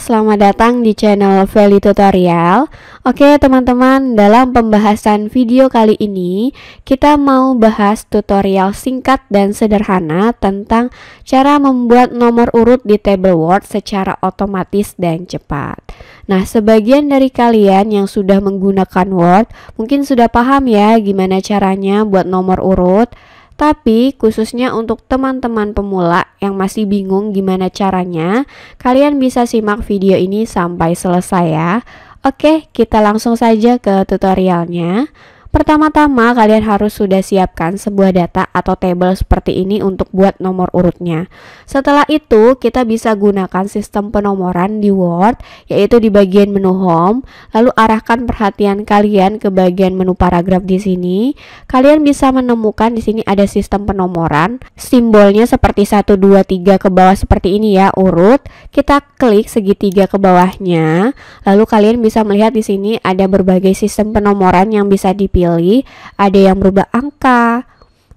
selamat datang di channel Veli Tutorial Oke teman-teman, dalam pembahasan video kali ini Kita mau bahas tutorial singkat dan sederhana Tentang cara membuat nomor urut di table word secara otomatis dan cepat Nah, sebagian dari kalian yang sudah menggunakan Word Mungkin sudah paham ya gimana caranya buat nomor urut tapi khususnya untuk teman-teman pemula yang masih bingung gimana caranya, kalian bisa simak video ini sampai selesai ya. Oke, kita langsung saja ke tutorialnya. Pertama-tama kalian harus sudah siapkan sebuah data atau table seperti ini untuk buat nomor urutnya. Setelah itu kita bisa gunakan sistem penomoran di Word yaitu di bagian menu home lalu arahkan perhatian kalian ke bagian menu paragraf di sini. Kalian bisa menemukan di sini ada sistem penomoran. Simbolnya seperti 1 2 3 ke bawah seperti ini ya urut. Kita klik segitiga ke bawahnya lalu kalian bisa melihat di sini ada berbagai sistem penomoran yang bisa dipilih pilih, ada yang berubah angka,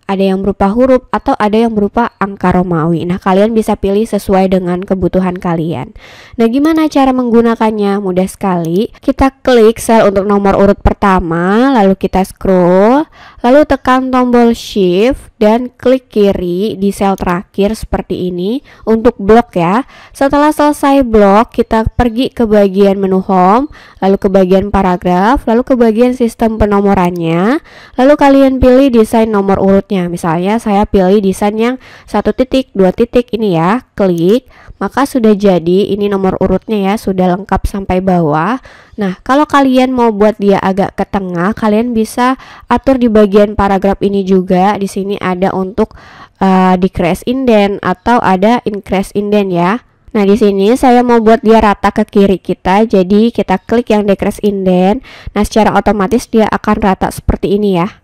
ada yang berupa huruf atau ada yang berupa angka Romawi. Nah, kalian bisa pilih sesuai dengan kebutuhan kalian. Nah, gimana cara menggunakannya? Mudah sekali. Kita klik sel untuk nomor urut pertama, lalu kita scroll Lalu tekan tombol shift dan klik kiri di sel terakhir seperti ini untuk blok ya. Setelah selesai blok, kita pergi ke bagian menu home, lalu ke bagian paragraf, lalu ke bagian sistem penomorannya. Lalu kalian pilih desain nomor urutnya. Misalnya saya pilih desain yang satu titik, dua titik ini ya. Klik maka sudah jadi, ini nomor urutnya ya, sudah lengkap sampai bawah. Nah, kalau kalian mau buat dia agak ke tengah, kalian bisa atur di bagian paragraf ini juga. Di sini ada untuk uh, decrease indent atau ada increase indent ya. Nah, di sini saya mau buat dia rata ke kiri kita. Jadi, kita klik yang decrease indent. Nah, secara otomatis dia akan rata seperti ini ya.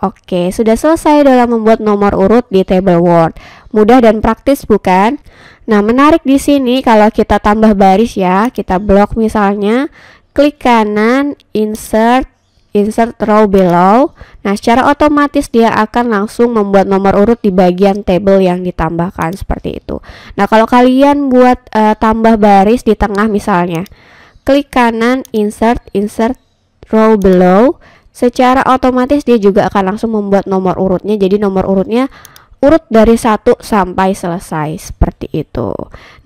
Oke, sudah selesai dalam membuat nomor urut di table Word. Mudah dan praktis bukan? Nah, menarik di sini kalau kita tambah baris ya, kita blok misalnya, klik kanan, insert, insert row below. Nah, secara otomatis dia akan langsung membuat nomor urut di bagian table yang ditambahkan seperti itu. Nah, kalau kalian buat uh, tambah baris di tengah misalnya, klik kanan, insert, insert row below secara otomatis dia juga akan langsung membuat nomor urutnya jadi nomor urutnya urut dari satu sampai selesai seperti itu.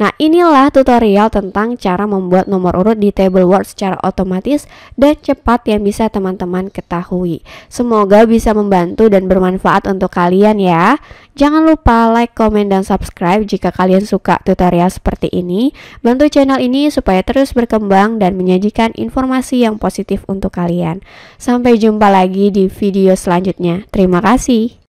Nah, inilah tutorial tentang cara membuat nomor urut di table word secara otomatis dan cepat yang bisa teman-teman ketahui. Semoga bisa membantu dan bermanfaat untuk kalian ya. Jangan lupa like, komen, dan subscribe jika kalian suka tutorial seperti ini. Bantu channel ini supaya terus berkembang dan menyajikan informasi yang positif untuk kalian. Sampai jumpa lagi di video selanjutnya. Terima kasih.